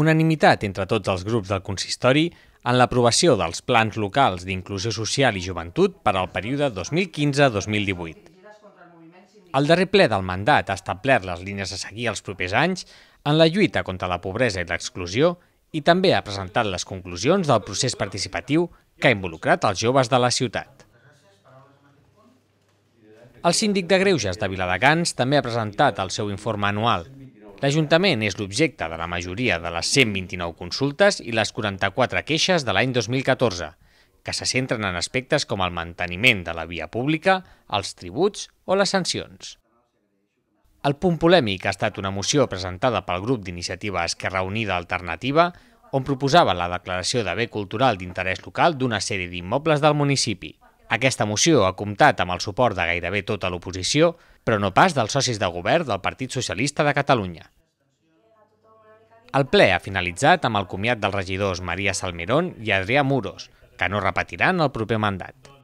unanimitat entre tots els grups del consistori en l'aprovació dels plans locals d'inclusió social i joventut per al període 2015-2018. El darrer ple del mandat ha establert les línies a seguir els propers anys en la lluita contra la pobresa i l'exclusió i també ha presentat les conclusions del procés participatiu que ha involucrat els joves de la ciutat. El síndic de Greuges de Viladecans també ha presentat el seu informe anual, L'Ajuntament és l'objecte de la majoria de les 129 consultes i les 44 queixes de l'any 2014, que se centren en aspectes com el manteniment de la via pública, els tributs o les sancions. El punt polèmic ha estat una moció presentada pel grup d'iniciativa Esquerra Unida Alternativa, on proposava la declaració de bé cultural d'interès local d'una sèrie d'immobles del municipi. Aquesta moció ha comptat amb el suport de gairebé tota l'oposició, però no pas dels socis de govern del Partit Socialista de Catalunya. El ple ha finalitzat amb el comiat dels regidors Maria Salmerón i Adrià Muros, que no repetiran el proper mandat.